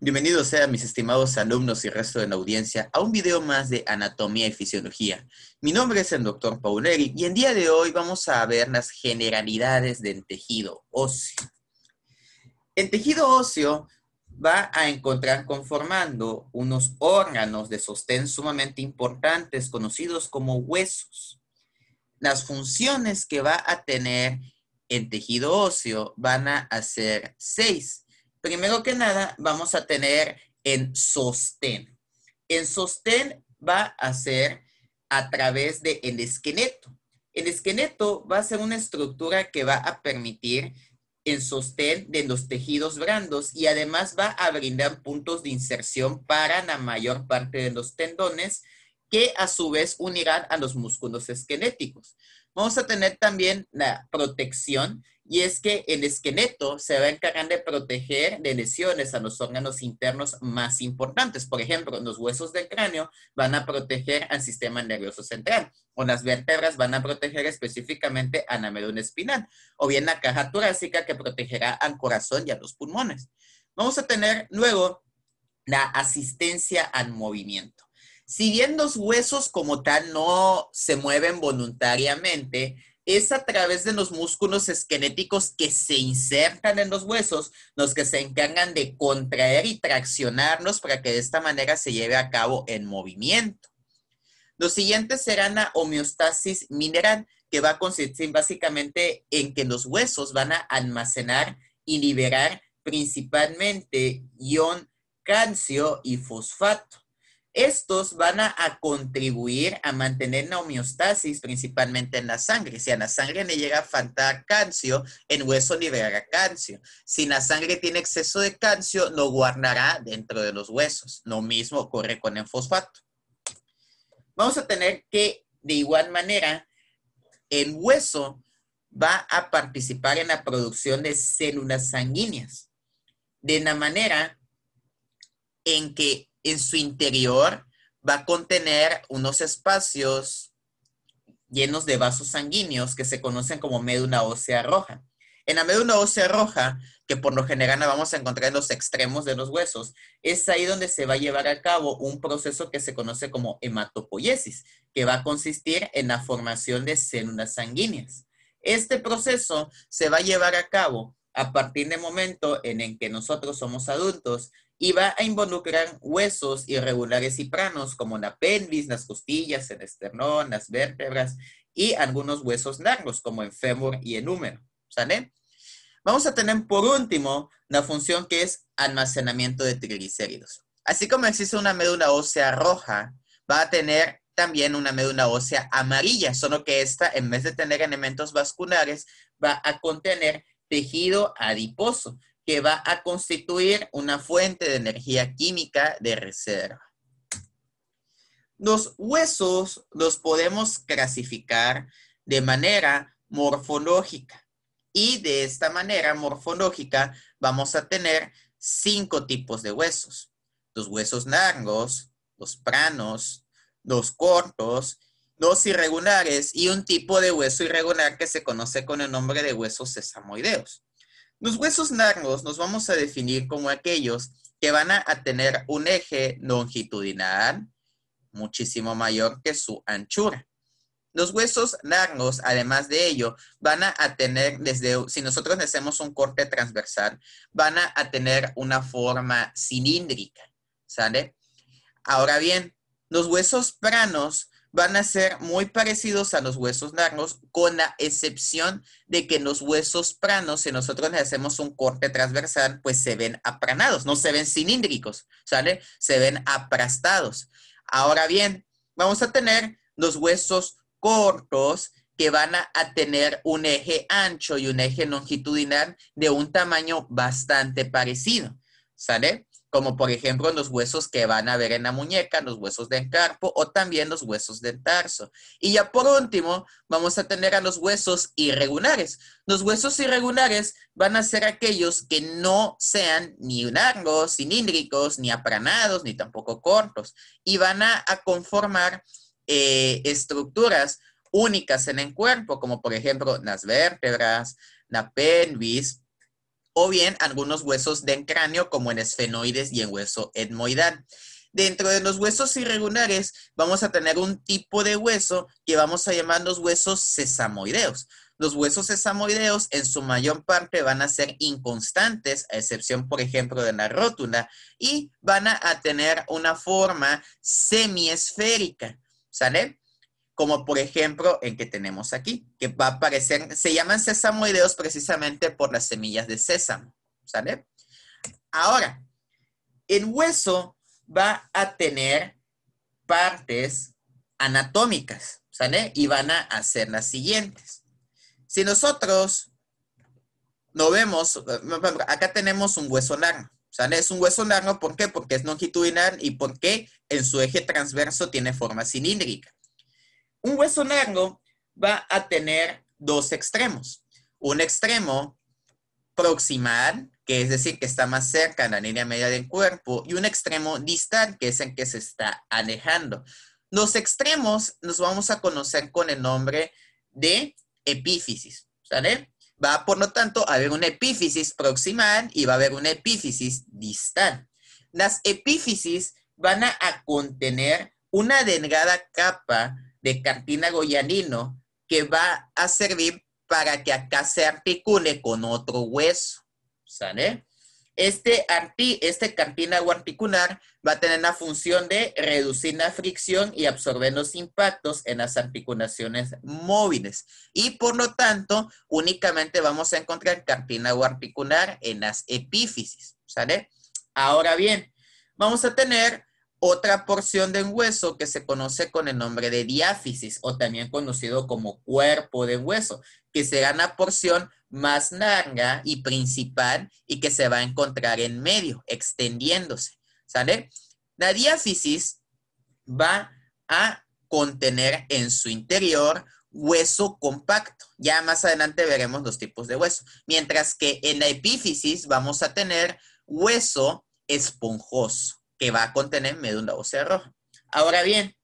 Bienvenidos sean mis estimados alumnos y resto de la audiencia a un video más de anatomía y fisiología. Mi nombre es el doctor Pauleri y en día de hoy vamos a ver las generalidades del tejido óseo. El tejido óseo va a encontrar conformando unos órganos de sostén sumamente importantes conocidos como huesos. Las funciones que va a tener el tejido óseo van a ser seis primero que nada vamos a tener en sostén. En sostén va a ser a través del el esqueleto. El esqueleto va a ser una estructura que va a permitir el sostén de los tejidos brandos y además va a brindar puntos de inserción para la mayor parte de los tendones que a su vez unirán a los músculos esqueléticos vamos a tener también la protección y es que el esqueleto se va a encargar de proteger de lesiones a los órganos internos más importantes. Por ejemplo, los huesos del cráneo van a proteger al sistema nervioso central o las vértebras van a proteger específicamente a la médula espinal o bien la caja torácica que protegerá al corazón y a los pulmones. Vamos a tener luego la asistencia al movimiento. Si bien los huesos como tal no se mueven voluntariamente, es a través de los músculos esqueléticos que se insertan en los huesos los que se encargan de contraer y traccionarnos para que de esta manera se lleve a cabo el movimiento. Los siguientes serán la homeostasis mineral, que va a consistir básicamente en que los huesos van a almacenar y liberar principalmente ion calcio y fosfato. Estos van a, contribuir a mantener la homeostasis principalmente en la sangre. Si a la sangre le llega a faltar calcio, el hueso liberará calcio. Si la sangre tiene exceso de calcio, no guardará dentro de los huesos. Lo mismo ocurre con el fosfato. Vamos a tener que, de igual manera, el hueso va a participar en la producción de células sanguíneas. De la manera en que en su interior va a contener unos espacios llenos de vasos sanguíneos que se conocen como médula ósea roja. En la médula ósea roja, que por lo general la vamos a encontrar en los extremos de los huesos, es ahí donde se va a llevar a cabo un proceso que se conoce como hematopoiesis, que va a consistir en la formación de células sanguíneas. Este proceso se va a llevar a cabo a partir del momento en el que nosotros somos adultos y va a involucrar huesos irregulares y planos como la pelvis, las costillas, el esternón, las vértebras y algunos huesos largos como el fémur y el húmero. ¿Sale? Vamos a tener por último la función que es almacenamiento de triglicéridos. Así como existe una médula ósea roja, va a tener también una médula ósea amarilla, solo que esta, en vez de tener elementos vasculares, va a contener tejido adiposo que va a constituir una fuente de energía química de reserva. Los huesos los podemos clasificar de manera morfológica y de esta manera morfológica vamos a tener cinco tipos de huesos. Los huesos largos, los planos, los cortos, los irregulares y un tipo de hueso irregular que se conoce con el nombre de huesos sesamoideos. Los huesos largos nos vamos a definir como aquellos que van a tener un eje longitudinal muchísimo mayor que su anchura. Los huesos largos, además de ello, van a tener desde, si nosotros hacemos un corte transversal, van a tener una forma cilíndrica, ¿sale? Ahora bien, los huesos planos van a ser muy parecidos a los huesos largos, con la excepción de que los huesos pranos, si nosotros le hacemos un corte transversal, pues se ven apranados, no se ven cilíndricos, ¿sale? Se ven aplastados. Ahora bien, vamos a tener los huesos cortos que van a, tener un eje ancho y un eje longitudinal de un tamaño bastante parecido, ¿sale? como por ejemplo los huesos que van a ver en la muñeca, los huesos del carpo o también los huesos del tarso. Y ya por último, vamos a tener a los huesos irregulares. Los huesos irregulares van a ser aquellos que no sean ni largos, cilíndricos, ni apranados, ni tampoco cortos, y van a, conformar eh, estructuras únicas en el cuerpo, como por ejemplo las vértebras, la pelvis, o bien algunos huesos del cráneo como en esfenoides y en hueso etmoidal. Dentro de los huesos irregulares vamos a tener un tipo de hueso que vamos a llamar los huesos sesamoideos. Los huesos sesamoideos en su mayor parte van a ser inconstantes, a excepción, por ejemplo, de la rótula, y van a tener una forma semiesférica, ¿sale? como por ejemplo en que tenemos aquí, que va a aparecer, se llaman sesamoideos precisamente por las semillas de sésamo, ¿sale? Ahora, el hueso va a tener partes anatómicas, ¿sale? Y van a hacer las siguientes. Si nosotros no vemos, acá tenemos un hueso largo, ¿sale? Es un hueso largo, ¿por qué? Porque es longitudinal y porque en su eje transverso tiene forma cilíndrica. Un hueso largo va a tener dos extremos. Un extremo proximal, que es decir, que está más cerca en la línea media del cuerpo, y un extremo distal, que es el que se está alejando. Los extremos nos vamos a conocer con el nombre de epífisis, ¿sale? Va, por lo tanto, a haber una epífisis proximal y va a haber una epífisis distal. Las epífisis van a contener una delgada capa de cartína Goyanino que va a servir para que acá se articule con otro hueso, ¿sale? Este, arti, este cartílago articular va a tener la función de reducir la fricción y absorber los impactos en las articulaciones móviles. Y por lo tanto, únicamente vamos a encontrar cartílago articular en las epífisis, ¿sale? Ahora bien, vamos a tener otra porción del hueso que se conoce con el nombre de diáfisis o también conocido como cuerpo de hueso, que será la porción más larga y principal y que se va a encontrar en medio, extendiéndose. ¿Sale? La diáfisis va a contener en su interior hueso compacto. Ya más adelante veremos los tipos de hueso. Mientras que en la epífisis vamos a tener hueso esponjoso que va a contener medunda ósea roja. Ahora bien,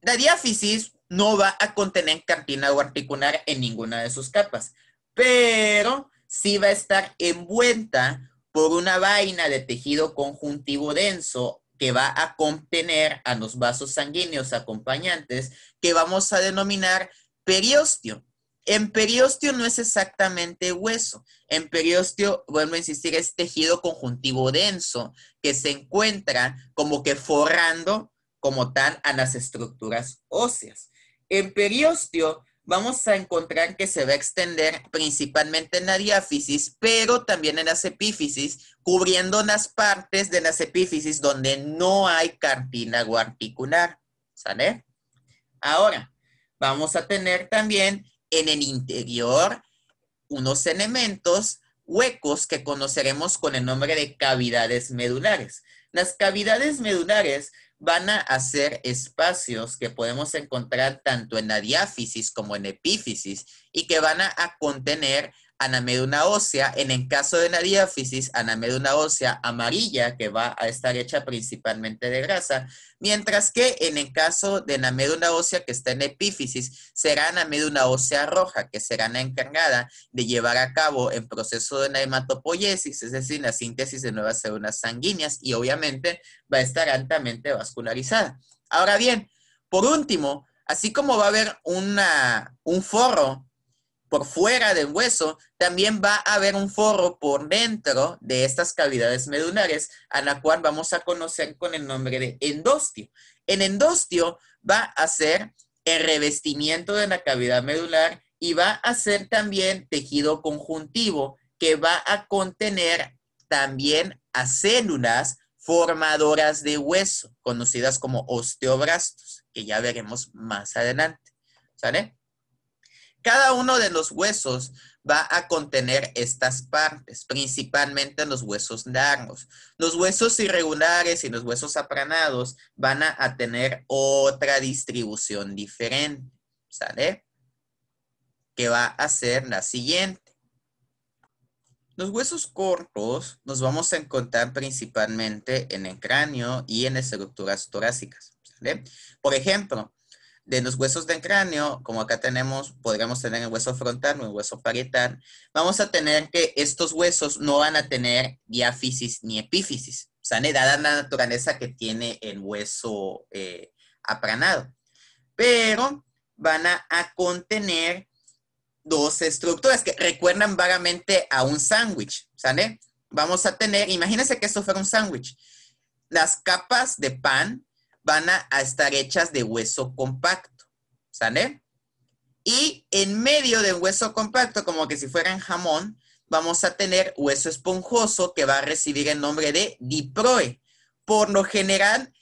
la diáfisis no va a contener cartílago articular en ninguna de sus capas, pero sí va a estar envuelta por una vaina de tejido conjuntivo denso que va a contener a los vasos sanguíneos acompañantes que vamos a denominar periostio. En periósteo no es exactamente hueso. En periósteo, vuelvo a insistir, es tejido conjuntivo denso que se encuentra como que forrando como tal a las estructuras óseas. En periósteo vamos a encontrar que se va a extender principalmente en la diáfisis, pero también en las epífisis, cubriendo las partes de las epífisis donde no hay cartílago articular. ¿Sale? Ahora, vamos a tener también en el interior unos elementos huecos que conoceremos con el nombre de cavidades medulares. Las cavidades medulares van a ser espacios que podemos encontrar tanto en la diáfisis como en epífisis y que van a, contener anameduna ósea. En el caso de la diáfisis, anameduna ósea amarilla, que va a estar hecha principalmente de grasa. Mientras que en el caso de la una ósea que está en epífisis, será la una ósea roja, que será la encargada de llevar a cabo el proceso de la hematopoiesis, es decir, la síntesis de nuevas células sanguíneas y obviamente va a estar altamente vascularizada. Ahora bien, por último, así como va a haber una, un forro por fuera del hueso, también va a haber un forro por dentro de estas cavidades medulares, a la cual vamos a conocer con el nombre de endostio. En endostio va a ser el revestimiento de la cavidad medular y va a ser también tejido conjuntivo que va a contener también a células formadoras de hueso, conocidas como osteoblastos, que ya veremos más adelante. ¿Sale? Cada uno de los huesos va a contener estas partes, principalmente los huesos largos. Los huesos irregulares y los huesos apranados van a, tener otra distribución diferente, ¿sale? Que va a ser la siguiente. Los huesos cortos nos vamos a encontrar principalmente en el cráneo y en las estructuras torácicas, ¿sale? Por ejemplo, de los huesos del cráneo, como acá tenemos, podríamos tener el hueso frontal o el hueso parietal, vamos a tener que estos huesos no van a tener diáfisis ni epífisis. O sea, dada la naturaleza que tiene el hueso eh, Pero van a, a, contener dos estructuras que recuerdan vagamente a un sándwich, ¿sale? Vamos a tener, imagínense que esto fuera un sándwich. Las capas de pan van a, estar hechas de hueso compacto, ¿sale? Y en medio de hueso compacto, como que si en jamón, vamos a tener hueso esponjoso que va a recibir el nombre de diproe. Por lo general,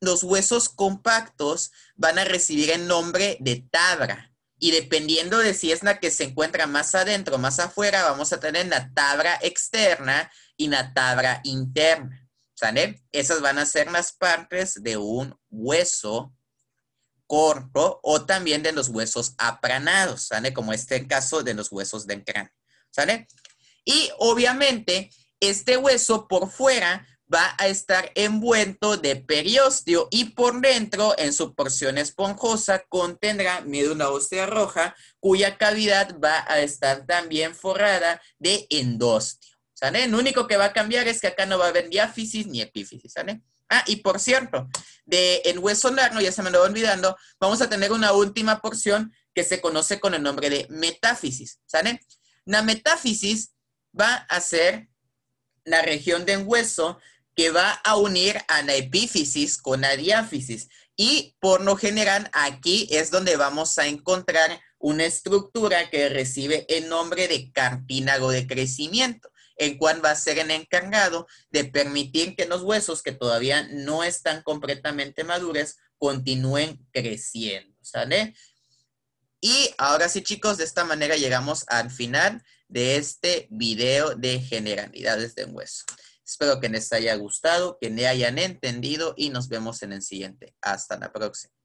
los huesos compactos van a recibir el nombre de tabra. Y dependiendo de si es la que se encuentra más adentro o más afuera, vamos a tener la tabra externa y la tabra interna. ¿Sale? Esas van a ser las partes de un hueso corto o también de los huesos apranados, ¿sale? Como este caso de los huesos del cráneo, ¿sale? Y obviamente este hueso por fuera va a estar envuelto de periósteo y por dentro, en su porción esponjosa, contendrá una ósea roja, cuya cavidad va a estar también forrada de endostio. ¿sale? Lo único que va a cambiar es que acá no va a haber diáfisis ni epífisis, ¿sale? Ah, y por cierto, de en hueso largo, ya se me lo va olvidando, vamos a tener una última porción que se conoce con el nombre de metáfisis, ¿sale? La metáfisis va a ser la región del hueso que va a unir a la epífisis con la diáfisis. Y por lo general, aquí es donde vamos a encontrar una estructura que recibe el nombre de cartílago de crecimiento en cuál va a ser el encargado de permitir que los huesos que todavía no están completamente madures continúen creciendo, ¿sale? Y ahora sí, chicos, de esta manera llegamos al final de este video de generalidades de hueso. Espero que les haya gustado, que le hayan entendido y nos vemos en el siguiente. Hasta la próxima.